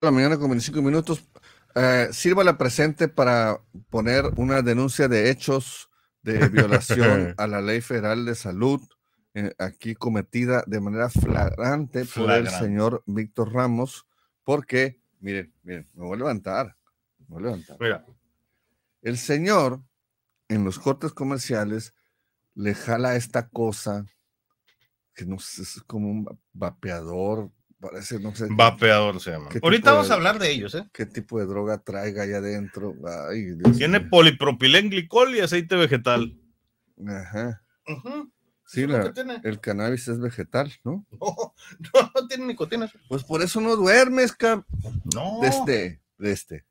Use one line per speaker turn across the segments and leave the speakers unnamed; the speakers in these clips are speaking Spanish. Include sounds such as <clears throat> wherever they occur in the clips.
la mañana con 25 minutos. Eh, sirva la presente para poner una denuncia de hechos de <laughs> violación a la Ley Federal de Salud, eh, aquí cometida de manera flagrante, por el señor Víctor Ramos, porque, miren, miren, me voy a levantar, me voy a levantar. El señor, en los cortes comerciales, le jala esta cosa, que no sé, es como un vapeador, Vapeador se llama. Ahorita vamos a hablar de ellos, ¿eh? ¿Qué tipo de droga traiga allá adentro? Tiene polipropilén, glicol y aceite vegetal. Ajá. Sí, el cannabis es vegetal, <laughs> ¿no?
No, tiene nicotina.
Pues por eso no duermes,
No. De este,
de este.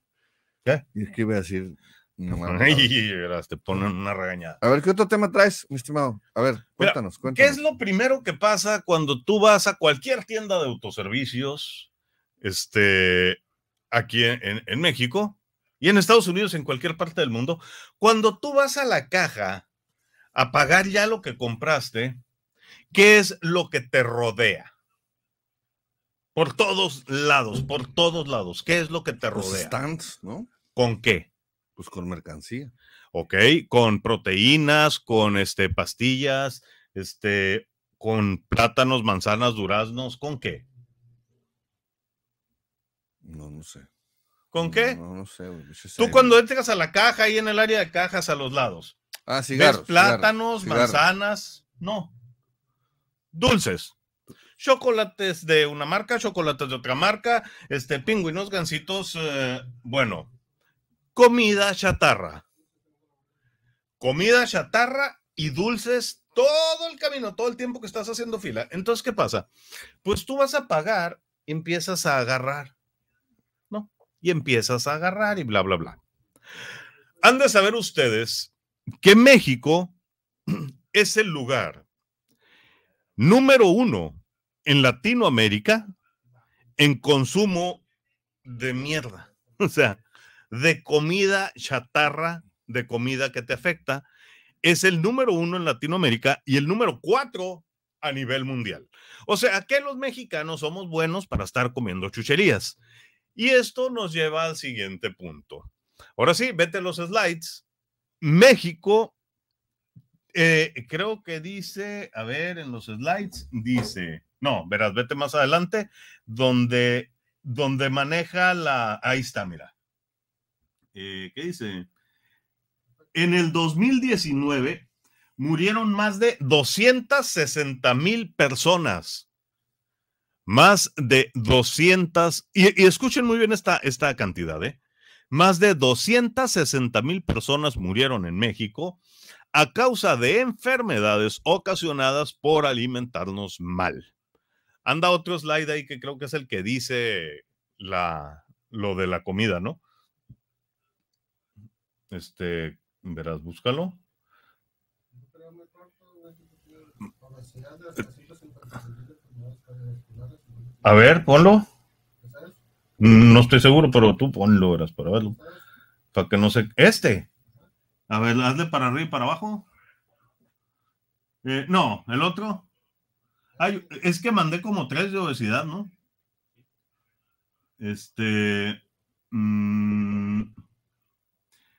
¿Qué? ¿Y qué iba a decir? <laughs>
te ponen una regañada. A ver, ¿qué
otro tema traes, mi estimado? A ver, cuéntanos, ¿Qué es
lo primero que pasa cuando tú vas a cualquier tienda de autoservicios, este, aquí en, México y en Estados Unidos, en cualquier parte del mundo? Cuando tú vas a la caja a pagar ya lo que compraste, ¿qué es lo que te rodea? Por todos lados, por todos lados. ¿Qué es lo que te rodea? ¿Con qué? Pues con mercancía. Ok, con proteínas, con este, pastillas, este, con plátanos, manzanas, duraznos, ¿con qué? No, no sé. ¿Con qué? No, no sé. Tú cuando entras a la caja, ahí en el área de cajas, a los lados. Ah, cigarros. ¿Ves plátanos, manzanas? No. Dulces. Chocolates de una marca, chocolates de otra marca, este, pingüinos, gansitos, eh, bueno, comida chatarra. Comida chatarra y dulces todo el camino, todo el tiempo que estás haciendo fila. Entonces, ¿qué pasa? Pues tú vas a pagar y empiezas a agarrar, ¿no? Y empiezas a agarrar y bla, bla, bla. Han de saber ustedes que México <clears throat> es el lugar número uno en Latinoamérica en consumo de mierda. <laughs> O sea, de comida chatarra, de comida que te afecta, es el número uno en Latinoamérica y el número cuatro a nivel mundial. O sea, que los mexicanos somos buenos para estar comiendo chucherías. Y esto nos lleva al siguiente punto. Ahora sí, vete los slides. México, eh, creo que dice, a ver, en los slides dice, no, verás, vete más adelante, donde, donde maneja la, ahí está, mira, eh, ¿qué dice? En el 2019 murieron más de 260 mil personas. Más de 200, y, escuchen muy bien esta, esta cantidad, ¿eh? Más de 260 mil personas murieron en México a causa de enfermedades ocasionadas por alimentarnos mal. Anda otro slide ahí que creo que es el que dice la, lo de la comida, ¿no? Este, verás, búscalo. A ver, ponlo. Mm, no estoy seguro, pero tú ponlo, verás, para verlo. Para que no se... Este. A ver, hazle para arriba y para abajo. Eh, no, el otro. es que mandé como tres de obesidad, ¿no? Este. Mm,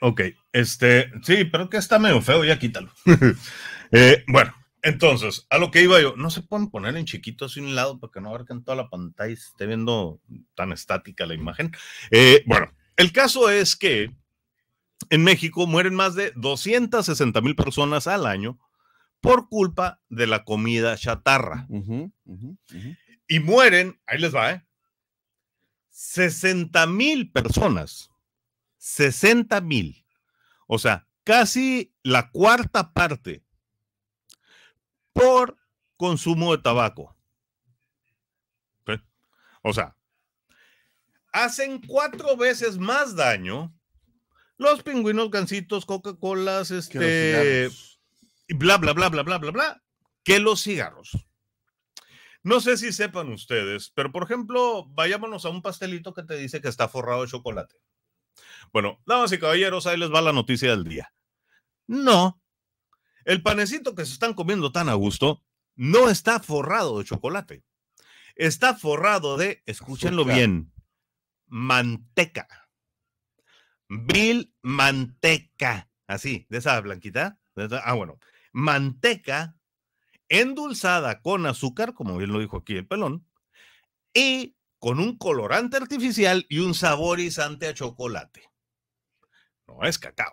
Ok, este, sí, pero que está medio feo, ya quítalo. <laughs> Eh, bueno, entonces, a lo que iba yo, no se pueden poner en chiquito así un lado para que no abarquen toda la pantalla y se esté viendo tan estática la imagen. Eh, bueno, el caso es que en México mueren más de 260 mil personas al año por culpa de la comida chatarra. Y mueren, ahí les va, ¿eh? 60 mil personas 60 mil. O sea, casi la cuarta parte por consumo de tabaco. O sea, hacen cuatro veces más daño los pingüinos, gansitos, Coca-Colas, este, bla, bla, bla, bla, bla, bla, bla, que los cigarros. No sé si sepan ustedes, pero por ejemplo, vayámonos a un pastelito que te dice que está forrado de chocolate. Bueno, damas y caballeros, ahí les va la noticia del día. No, el panecito que se están comiendo tan a gusto no está forrado de chocolate. Está forrado de, escúchenlo bien, manteca. Vil manteca. Así, de esa blanquita. ah, bueno. Manteca endulzada con azúcar, como bien lo dijo aquí el pelón, y con un colorante artificial y un saborizante a chocolate. No es cacao.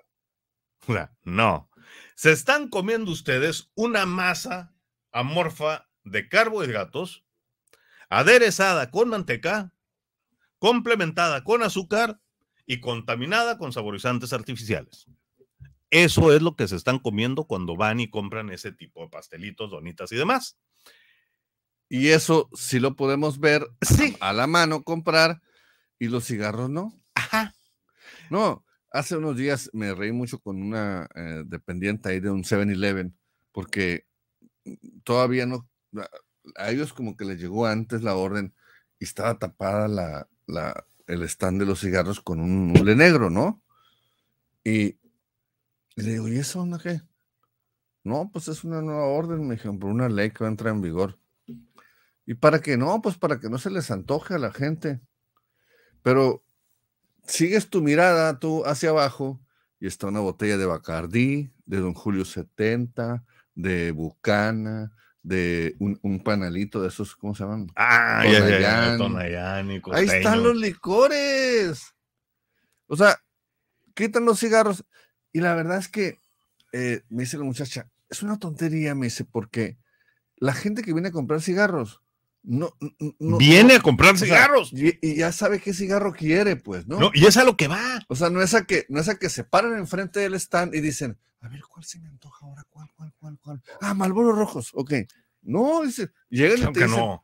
No. Se están comiendo ustedes una masa amorfa de carbohidratos aderezada con manteca, complementada con azúcar y contaminada con saborizantes artificiales. Eso es lo que se están comiendo cuando van y compran ese tipo de pastelitos, donitas y demás. Y eso sí lo podemos
ver <clears throat> a la mano, comprar, y los cigarros no. Ajá. No, hace unos días me reí mucho con una eh, dependiente ahí de un 7-Eleven, porque todavía no, a ellos como que les llegó antes la orden y estaba tapada la, la el stand de los cigarros con un mule negro, ¿no? Y, le digo, ¿y eso onda qué? No, pues es una nueva orden, me dijeron, por una ley que va a entrar en vigor. ¿Y para qué no? Pues para que no se les antoje a la gente. Pero sigues tu mirada tú hacia abajo y está una botella de Bacardí, de Don Julio 70, de Bucana, de un, un panalito de esos, ¿cómo se llaman? Ah, Ya, ya,
Ahí están los
licores. O sea, quitan los cigarros. Y la verdad es que eh, me dice la muchacha, es una tontería, me dice, porque la gente que viene a comprar cigarros no, Viene a comprar cigarros. y, ya sabe qué cigarro quiere, pues, ¿no? Y es a lo que va. O sea, no es a que, no es a que se paran enfrente del stand y dicen, a ver, ¿cuál se me antoja ahora? ¿Cuál, cuál, cuál, cuál? Ah, Malboro Rojos, ok. No, dice,
llegan y no.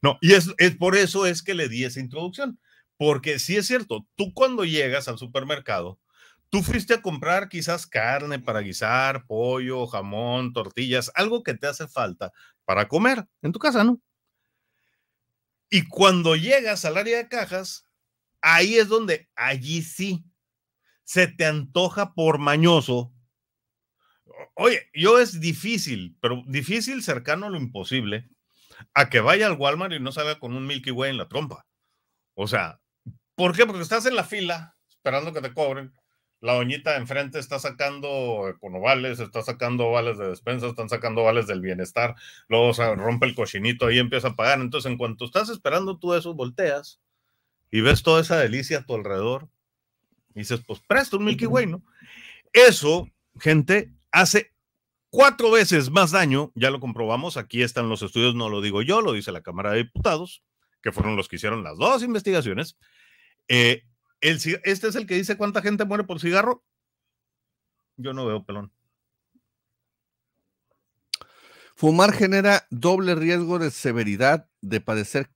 No, y es, por eso es que le di esa introducción. Porque si es cierto, tú cuando llegas al supermercado, Tú fuiste a comprar quizás carne para guisar, pollo, jamón, tortillas, algo que te hace falta para comer en tu casa, ¿no? Y cuando llegas al área de cajas, ahí es donde, allí sí, se te antoja por mañoso. Oye, yo es difícil, pero difícil cercano a lo imposible, a que vaya al Walmart y no salga con un Milky Way en la trompa. O sea, ¿por qué? Porque estás en la fila esperando que te cobren la oñita enfrente está sacando eh, vales, está sacando vales de despensa, están sacando vales del bienestar, luego se rompe el cochinito y empieza a pagar. Entonces, en cuanto estás esperando tú eso, volteas y ves toda esa delicia a tu alrededor dices, pues presta un Milky Way, ¿no? Eso, gente, hace cuatro veces más daño, ya lo comprobamos, aquí están los estudios, no lo digo yo, lo dice la Cámara de Diputados, que fueron los que hicieron las dos investigaciones, eh, ¿Este es el que dice cuánta gente muere por cigarro? Yo no veo, pelón.
Fumar genera doble riesgo de severidad de padecer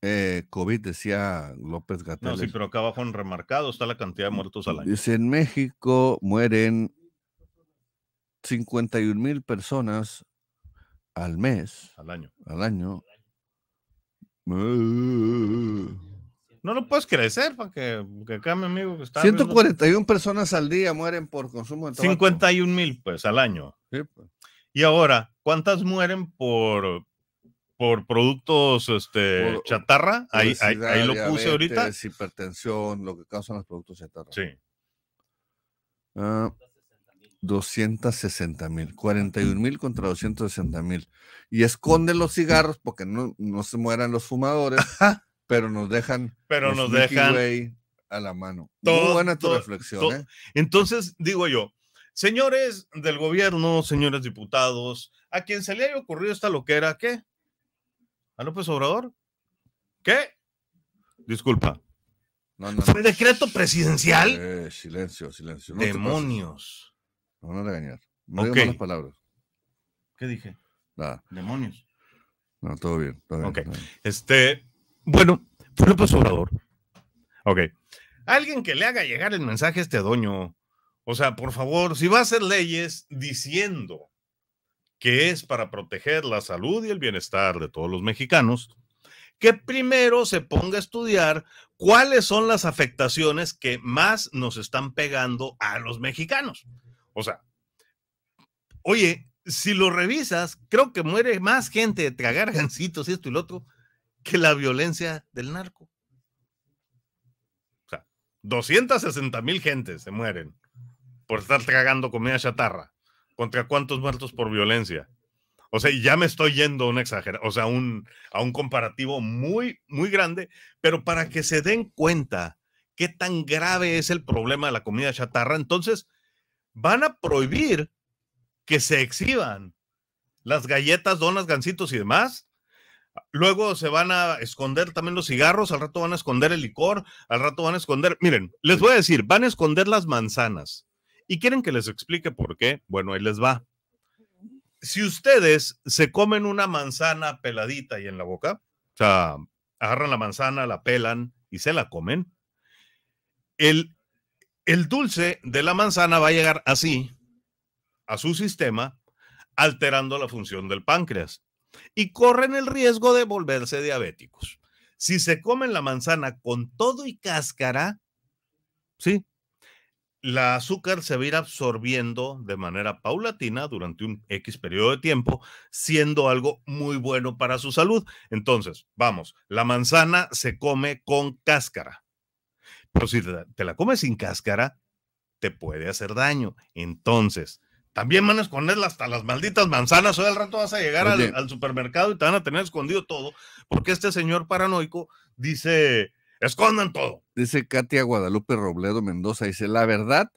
eh, COVID, decía López Gatell. No, sí, pero
acá abajo en remarcado está la cantidad de muertos al año. Dice,
en México mueren 51 mil personas al mes. Al año. Al año.
No lo puedes crecer para que, acá mi amigo que está. 141 personas al día mueren por consumo de tabaco. 51 mil, pues, al año. Pues. Y ahora, ¿cuántas mueren por, por productos este, chatarra? Ahí, lo puse ahorita. Hipertensión, lo que
causan los productos chatarra. Sí. 260 ah, mil, 41 mil contra 260 mil. Y esconde los cigarros porque no, no se mueran los fumadores pero nos dejan. Pero nos dejan.
a la mano. Todo, buena tu reflexión. ¿eh? Entonces, digo yo, señores del gobierno, señores diputados, a quien se le haya ocurrido esta loquera, ¿qué? ¿A López Obrador? ¿Qué? Disculpa. No, no, decreto presidencial?
silencio, silencio. Demonios. No, no regañar. No palabras.
¿Qué dije? Nada. Demonios. No, todo bien. Este, bueno, fue López Obrador. Ok. Alguien que le haga llegar el mensaje a este doño. O sea, por favor, si va a hacer leyes diciendo que es para proteger la salud y el bienestar de todos los mexicanos, que primero se ponga a estudiar cuáles son las afectaciones que más nos están pegando a los mexicanos. O sea, oye, si lo revisas, creo que muere más gente de tragar gancitos y esto y lo otro que la violencia del narco. O sea, 260 mil gentes se mueren por estar tragando comida chatarra. ¿Contra cuántos muertos por violencia? O sea, ya me estoy yendo a un exagerado, o sea, un, a un comparativo muy, muy grande, pero para que se den cuenta qué tan grave es el problema de la comida chatarra, entonces van a prohibir que se exhiban las galletas, donas, gancitos y demás Luego se van a esconder también los cigarros, al rato van a esconder el licor, al rato van a esconder, miren, les voy a decir, van a esconder las manzanas. ¿Y quieren que les explique por qué? Bueno, ahí les va. Si ustedes se comen una manzana peladita y en la boca, o sea, agarran la manzana, la pelan y se la comen, el, el dulce de la manzana va a llegar así a su sistema, alterando la función del páncreas y corren el riesgo de volverse diabéticos. Si se comen la manzana con todo y cáscara, sí, la azúcar se va a ir absorbiendo de manera paulatina durante un X periodo de tiempo, siendo algo muy bueno para su salud. Entonces, vamos, la manzana se come con cáscara. Pero si te la comes sin cáscara, te puede hacer daño. Entonces, también van a esconder hasta las malditas manzanas. Hoy al rato vas a llegar al, supermercado y te van a tener escondido todo, porque este señor paranoico dice, escondan todo.
Dice Katia Guadalupe Robledo Mendoza, dice, la verdad,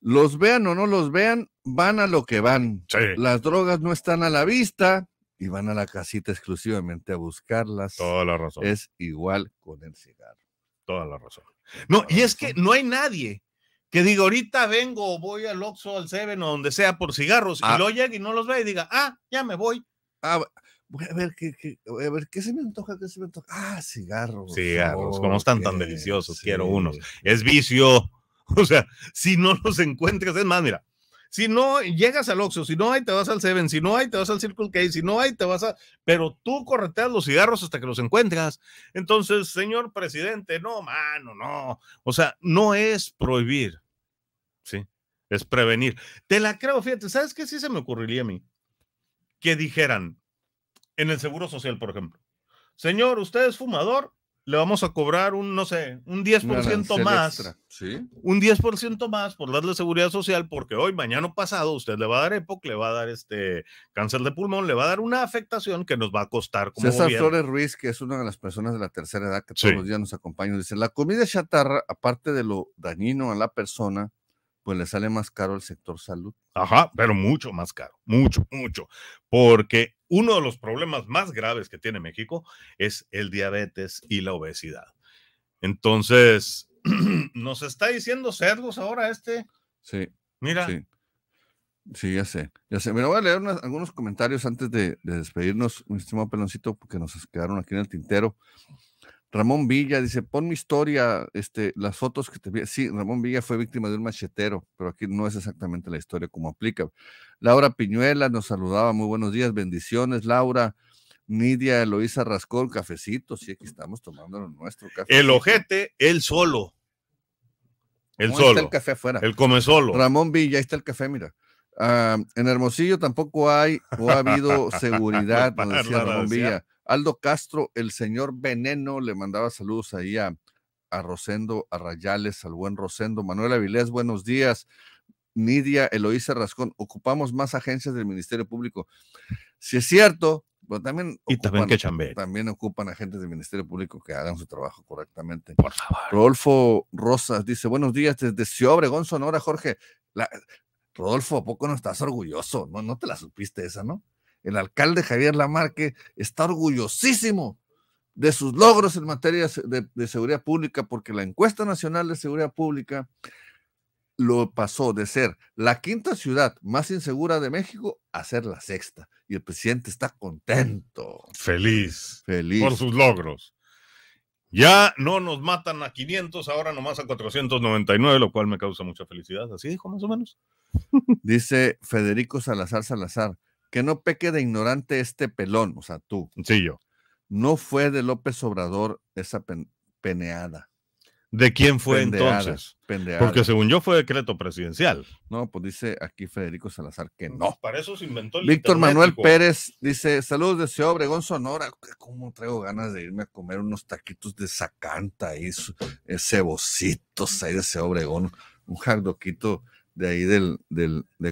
los vean o no los vean, van a lo que van. Las drogas no están a la vista y van a la casita exclusivamente a
buscarlas. Toda la razón. Es igual
con el cigarro.
Toda la razón. No, y es que no hay nadie que diga, ahorita vengo, voy al Oxxo, al Seven o donde sea por cigarros, y ah. lo llegue y no los ve y diga, ah, ya me voy. Ah, a ver qué, qué, a ver,
¿qué se me antoja, qué se me antoja. Ah,
cigarros. Cigarros, como están tan deliciosos, quiero unos. Es vicio. <laughs> O sea, si no los encuentras, es más, mira, si no, llegas al Oxxo, si no hay, te vas al Seven, si no hay, te vas al Circle K, si no hay, te vas a... Pero tú correteas los cigarros hasta que los encuentras. Entonces, señor presidente, no, mano, no. O sea, no es prohibir, ¿sí? Es prevenir. Te la creo, fíjate, ¿sabes qué sí se me ocurriría a mí? Que dijeran, en el Seguro Social, por ejemplo, señor, usted es fumador, le vamos a cobrar un, no sé, un 10% más. Un 10% más por darle seguridad social, porque hoy, mañana pasado, usted le va a dar EPOC, le va a dar este cáncer de pulmón, le va a dar una afectación que nos va a costar como César Flores
Ruiz, que es una de las personas de la tercera edad que todos los días nos acompaña, dice, la comida chatarra, aparte de
lo dañino a la persona, pues le sale más caro al sector salud. Ajá, pero mucho más caro, mucho, mucho, porque uno de los problemas más graves que tiene México es el diabetes y la obesidad. Entonces, <clears throat> nos está diciendo cerdos ahora este.
Sí. Mira. Sí. ya sé, ya sé. Mira, voy a leer algunos comentarios antes de, de despedirnos, mi estimado Peloncito, porque nos quedaron aquí en el tintero. Ramón Villa dice, pon mi historia, este, las fotos que te vi. Sí, Ramón Villa fue víctima de un machetero, pero aquí no es exactamente la historia como aplica. Laura Piñuela nos saludaba, muy buenos días, bendiciones, Laura. Nidia Eloísa Rascón, cafecito, sí, aquí estamos tomando nuestro café. El
ojete, él
solo. El solo. Está el café afuera. El come solo. Ramón Villa, ahí está el café, mira. Ah, en Hermosillo tampoco hay o ha habido <laughs> seguridad, ciudad decía Ramón Villa. Aldo Castro, el señor Veneno, le mandaba saludos ahí a, Rosendo, a Rayales, al buen Rosendo. Manuel Avilés, buenos días. Nidia Eloísa Rascón, ocupamos más agencias del Ministerio Público. Si es cierto, pero pues, también, y ocupan, también, ocupan agentes del Ministerio Público que hagan su trabajo correctamente. Por favor. Rodolfo Rosas dice, buenos días desde Ciobre, Sonora, Jorge. Rodolfo, ¿a poco no estás orgulloso? no te la supiste esa, ¿no? el alcalde Javier Lamarque está orgullosísimo de sus logros en materia de, seguridad pública, porque la encuesta nacional de seguridad pública lo pasó de ser la quinta ciudad más insegura de México a ser la sexta. Y el presidente está contento.
Feliz. Feliz. Por sus logros. Ya no nos matan a 500, ahora nomás a 499, lo cual me causa mucha felicidad. Así dijo, más o menos. Dice Federico
Salazar Salazar que no peque de ignorante este pelón, o sea, tú. Sí, yo. No fue de López Obrador esa peneada.
¿De quién fue entonces? Porque según
yo fue decreto presidencial. No, pues dice aquí Federico Salazar que pues no. Para eso se inventó Víctor Manuel Pérez dice, saludos de desde Obregón, Sonora. ¿Cómo traigo ganas de irme a comer unos taquitos de sacanta y cebocitos ahí de ese Obregón? Un jardoquito de ahí del,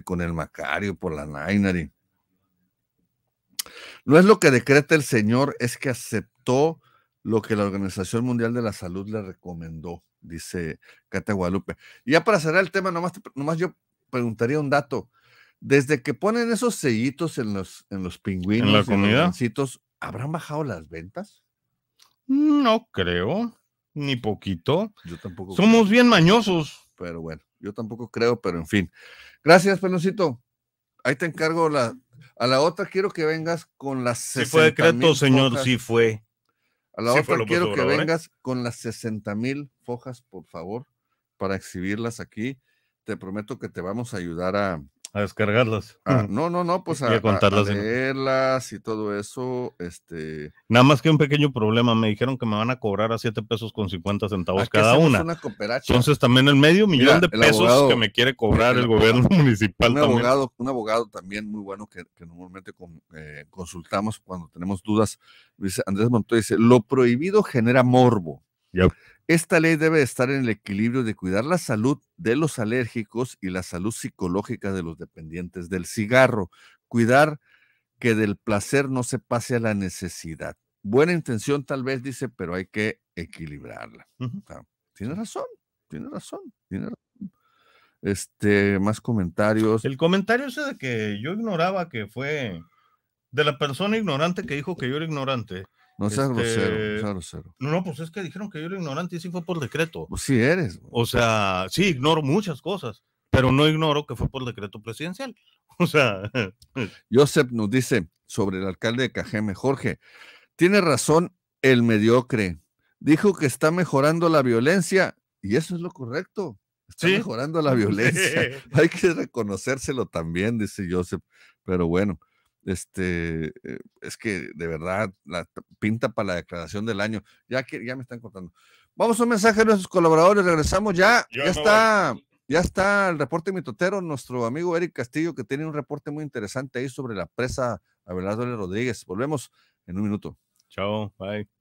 con el Macario por la Nainari. No es lo que decreta el Señor, es que aceptó lo que la Organización Mundial de la Salud le recomendó, dice Cata Guadalupe. Y ya para cerrar el tema, nomás, yo preguntaría un dato. Desde que ponen esos sellitos en los, en los pingüinos, en, la ¿habrán bajado las ventas?
No
creo, ni poquito. Yo tampoco. Somos bien mañosos. Pero bueno, yo tampoco creo, pero en fin. Gracias, pelocito. Ahí te encargo la, a la otra quiero que vengas con las 60 Sí fue decreto, señor, fue. A la otra quiero que ¿eh? vengas con las 60 mil fojas, por favor, para exhibirlas aquí. Te prometo que te vamos a ayudar a,
a descargarlas. Ah, <laughs> no,
no, no, pues a, y y todo eso. Este...
Nada más que un pequeño problema. Me dijeron que me van a cobrar a 7 pesos con 50 centavos cada una. una Entonces también el medio millón de pesos que me quiere <laughs> cobrar el, gobierno <laughs> municipal. Un abogado,
un abogado también muy bueno que, normalmente eh, consultamos cuando tenemos dudas. Dice Andrés Montoya dice, lo prohibido genera morbo. Ya. Esta ley debe estar en el equilibrio de cuidar la salud de los alérgicos y la salud psicológica de los dependientes del cigarro. Cuidar que del placer no se pase a la necesidad. Buena intención tal vez dice, pero hay que equilibrarla. Ah, tiene razón, tiene razón,
tiene razón.
Este,
más comentarios. El comentario ese de que yo ignoraba que fue de la persona ignorante que dijo que yo era ignorante. No seas grosero, no este, seas grosero. No, no, pues es que dijeron que yo era ignorante y sí fue por decreto. Pues sí eres. O sea, sí, ignoro muchas cosas, pero no ignoro que fue por decreto presidencial. <laughs> O
sea. <laughs> Joseph nos dice sobre el alcalde de Cajeme, Jorge, tiene razón el mediocre. Dijo que está mejorando la violencia y eso es lo correcto. Está mejorando la <laughs> violencia. Hay que reconocérselo también, dice Joseph. Pero bueno, este, eh, es que de verdad la pinta para la declaración del año. Ya que ya me están contando. Vamos a un mensaje a nuestros colaboradores, regresamos ya. ya está. Ya está el reporte mitotero, nuestro amigo Eric Castillo, que tiene un reporte muy interesante ahí sobre la presa Abelardo L. Rodríguez. Volvemos en un minuto.
Chao, bye.